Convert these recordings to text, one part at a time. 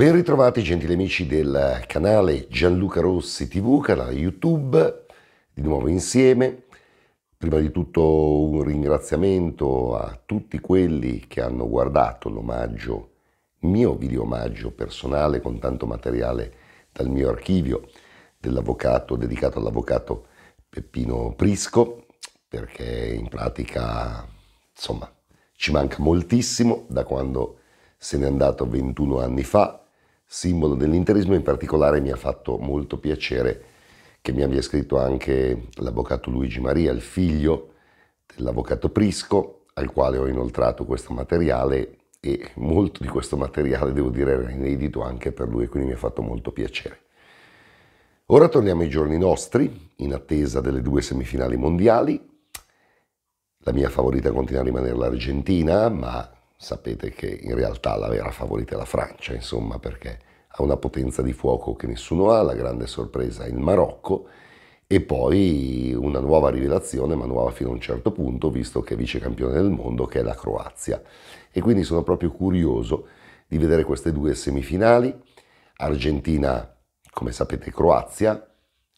Ben ritrovati gentili amici del canale Gianluca Rossi TV, canale YouTube, di nuovo insieme. Prima di tutto un ringraziamento a tutti quelli che hanno guardato l'omaggio, il mio video omaggio personale con tanto materiale dal mio archivio dell'avvocato, dedicato all'avvocato Peppino Prisco, perché in pratica, insomma, ci manca moltissimo da quando se n'è andato 21 anni fa, simbolo dell'interismo, in particolare mi ha fatto molto piacere che mi abbia scritto anche l'avvocato Luigi Maria, il figlio dell'avvocato Prisco, al quale ho inoltrato questo materiale e molto di questo materiale, devo dire, era inedito anche per lui, quindi mi ha fatto molto piacere. Ora torniamo ai giorni nostri, in attesa delle due semifinali mondiali. La mia favorita continua a rimanere l'Argentina, ma sapete che in realtà la vera favorita è la Francia, insomma, perché ha una potenza di fuoco che nessuno ha, la grande sorpresa è il Marocco e poi una nuova rivelazione, ma nuova fino a un certo punto, visto che è vice campione del mondo, che è la Croazia. E quindi sono proprio curioso di vedere queste due semifinali, Argentina, come sapete, Croazia,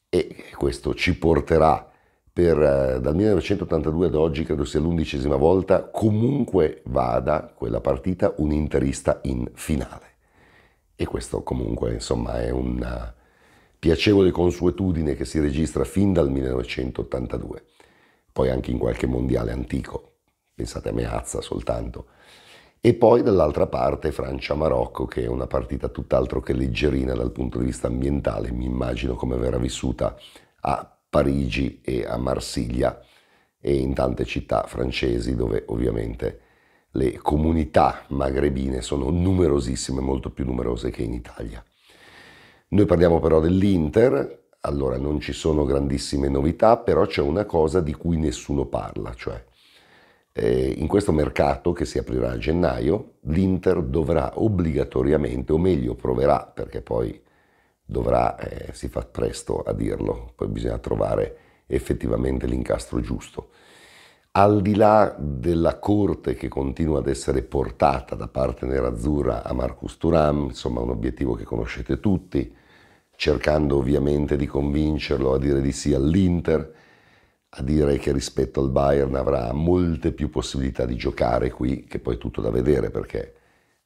e questo ci porterà a per, eh, dal 1982 ad oggi credo sia l'undicesima volta, comunque vada quella partita, un interista in finale. E questo comunque insomma è una eh, piacevole consuetudine che si registra fin dal 1982, poi anche in qualche mondiale antico, pensate a Meazza soltanto. E poi dall'altra parte Francia-Marocco, che è una partita tutt'altro che leggerina dal punto di vista ambientale, mi immagino come verrà vissuta a Parigi e a Marsiglia e in tante città francesi dove ovviamente le comunità magrebine sono numerosissime, molto più numerose che in Italia. Noi parliamo però dell'Inter, allora non ci sono grandissime novità, però c'è una cosa di cui nessuno parla, cioè eh, in questo mercato che si aprirà a gennaio l'Inter dovrà obbligatoriamente, o meglio proverà, perché poi dovrà, eh, si fa presto a dirlo, poi bisogna trovare effettivamente l'incastro giusto. Al di là della corte che continua ad essere portata da parte nerazzurra a Marcus Turam, insomma un obiettivo che conoscete tutti, cercando ovviamente di convincerlo a dire di sì all'Inter, a dire che rispetto al Bayern avrà molte più possibilità di giocare qui, che poi è tutto da vedere perché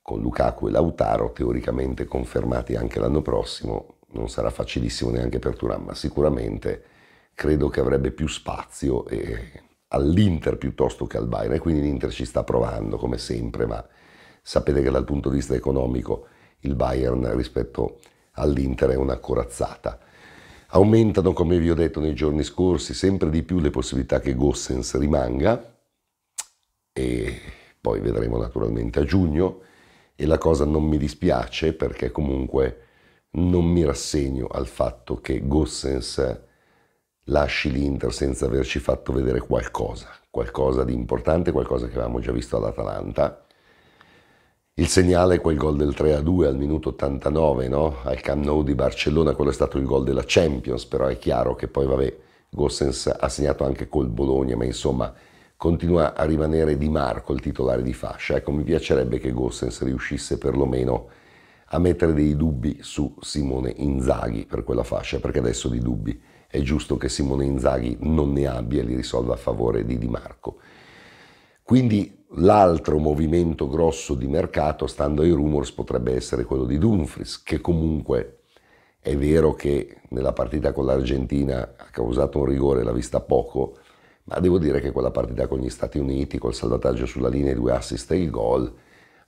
con Lukaku e Lautaro teoricamente confermati anche l'anno prossimo, non sarà facilissimo neanche per Turan, ma sicuramente credo che avrebbe più spazio e, all'Inter piuttosto che al Bayern e quindi l'Inter ci sta provando come sempre, ma sapete che dal punto di vista economico il Bayern rispetto all'Inter è una corazzata. Aumentano, come vi ho detto nei giorni scorsi, sempre di più le possibilità che Gossens rimanga e poi vedremo naturalmente a giugno e la cosa non mi dispiace perché comunque non mi rassegno al fatto che Gossens lasci l'Inter senza averci fatto vedere qualcosa, qualcosa di importante, qualcosa che avevamo già visto all'Atalanta. Il segnale è quel gol del 3-2 al minuto 89, no? al Camp Nou di Barcellona, quello è stato il gol della Champions, però è chiaro che poi, vabbè, Gossens ha segnato anche col Bologna, ma insomma continua a rimanere Di Marco il titolare di fascia. Ecco, mi piacerebbe che Gossens riuscisse perlomeno a a mettere dei dubbi su Simone Inzaghi per quella fascia, perché adesso di dubbi è giusto che Simone Inzaghi non ne abbia e li risolva a favore di Di Marco. Quindi l'altro movimento grosso di mercato, stando ai rumors, potrebbe essere quello di Dumfries, che comunque è vero che nella partita con l'Argentina ha causato un rigore, l'ha vista poco, ma devo dire che quella partita con gli Stati Uniti, col salvataggio sulla linea, i due assist e il gol,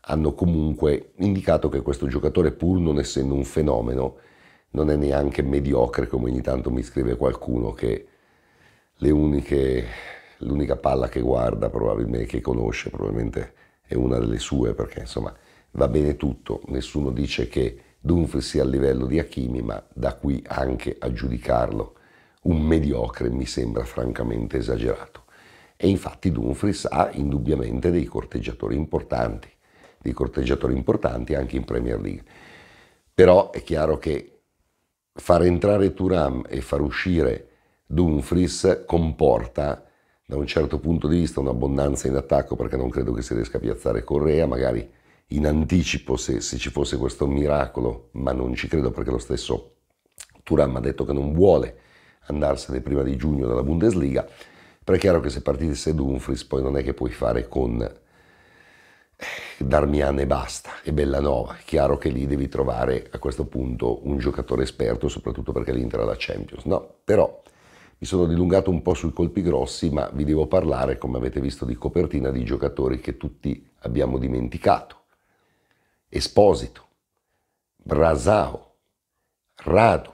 hanno comunque indicato che questo giocatore, pur non essendo un fenomeno, non è neanche mediocre, come ogni tanto mi scrive qualcuno che uniche, l'unica palla che guarda, probabilmente che conosce, probabilmente è una delle sue, perché insomma va bene tutto, nessuno dice che Dumfries sia a livello di Hakimi, ma da qui anche a giudicarlo un mediocre mi sembra francamente esagerato. E infatti Dumfries ha indubbiamente dei corteggiatori importanti di corteggiatori importanti anche in Premier League. Però è chiaro che far entrare Turam e far uscire Dumfries comporta da un certo punto di vista un'abbondanza in attacco perché non credo che si riesca a piazzare Correa, magari in anticipo se, se ci fosse questo miracolo, ma non ci credo perché lo stesso Turam ha detto che non vuole andarsene prima di giugno dalla Bundesliga, però è chiaro che se partisse Dumfries poi non è che puoi fare con Darmian e basta, e Bellanova. È chiaro che lì devi trovare a questo punto un giocatore esperto, soprattutto perché l'Inter ha la Champions. No, però mi sono dilungato un po' sui colpi grossi, ma vi devo parlare, come avete visto di copertina, di giocatori che tutti abbiamo dimenticato. Esposito, Brasao, Rado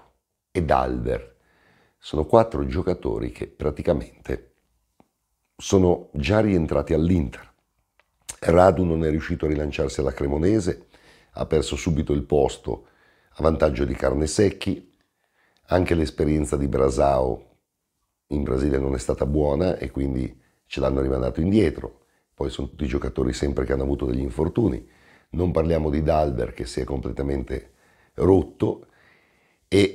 ed Alver. Sono quattro giocatori che praticamente sono già rientrati all'Inter Radu non è riuscito a rilanciarsi alla Cremonese, ha perso subito il posto a vantaggio di Carne Secchi, anche l'esperienza di Brasao in Brasile non è stata buona e quindi ce l'hanno rimandato indietro, poi sono tutti giocatori sempre che hanno avuto degli infortuni, non parliamo di Dalber che si è completamente rotto e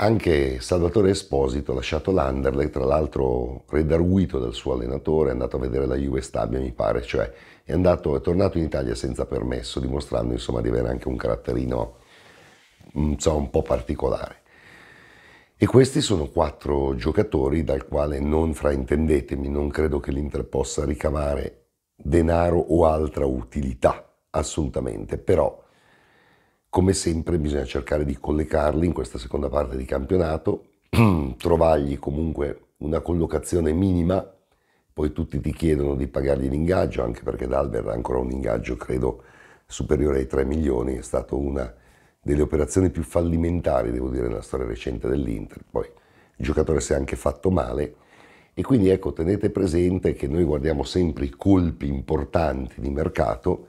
anche Salvatore Esposito ha lasciato l'Anderley, tra l'altro redarguito dal suo allenatore, è andato a vedere la Juve Stabia, mi pare, cioè è, andato, è tornato in Italia senza permesso, dimostrando insomma, di avere anche un caratterino insomma, un po' particolare. E questi sono quattro giocatori dal quale non fraintendetemi, non credo che l'Inter possa ricavare denaro o altra utilità, assolutamente, però come sempre bisogna cercare di collegarli in questa seconda parte di campionato, trovargli comunque una collocazione minima, poi tutti ti chiedono di pagargli l'ingaggio, anche perché D'Albert ha ancora un ingaggio, credo, superiore ai 3 milioni, è stata una delle operazioni più fallimentari, devo dire, nella storia recente dell'Inter. Poi il giocatore si è anche fatto male e quindi ecco, tenete presente che noi guardiamo sempre i colpi importanti di mercato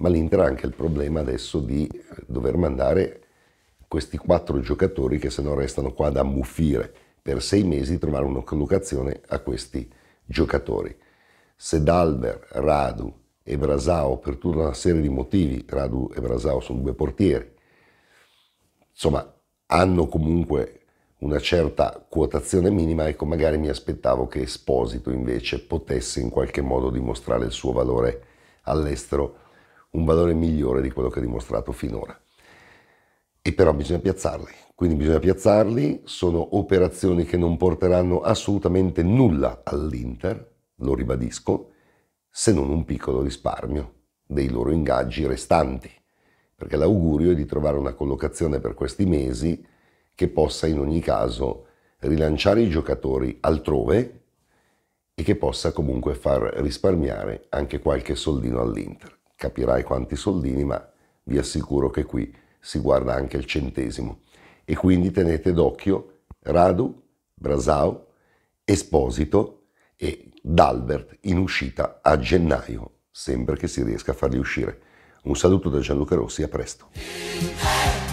ma l'Inter ha anche il problema adesso di dover mandare questi quattro giocatori che se no restano qua ad ammuffire per sei mesi trovare una collocazione a questi giocatori. Se Dalber, Radu e Brasao per tutta una serie di motivi, Radu e Brasao sono due portieri, insomma hanno comunque una certa quotazione minima, ecco magari mi aspettavo che Esposito invece potesse in qualche modo dimostrare il suo valore all'estero un valore migliore di quello che ha dimostrato finora. E però bisogna piazzarli, quindi bisogna piazzarli, sono operazioni che non porteranno assolutamente nulla all'Inter, lo ribadisco, se non un piccolo risparmio dei loro ingaggi restanti, perché l'augurio è di trovare una collocazione per questi mesi che possa in ogni caso rilanciare i giocatori altrove e che possa comunque far risparmiare anche qualche soldino all'Inter capirai quanti soldini, ma vi assicuro che qui si guarda anche il centesimo. E quindi tenete d'occhio Radu, Brasau, Esposito e D'Albert in uscita a gennaio. Sembra che si riesca a farli uscire. Un saluto da Gianluca Rossi, a presto.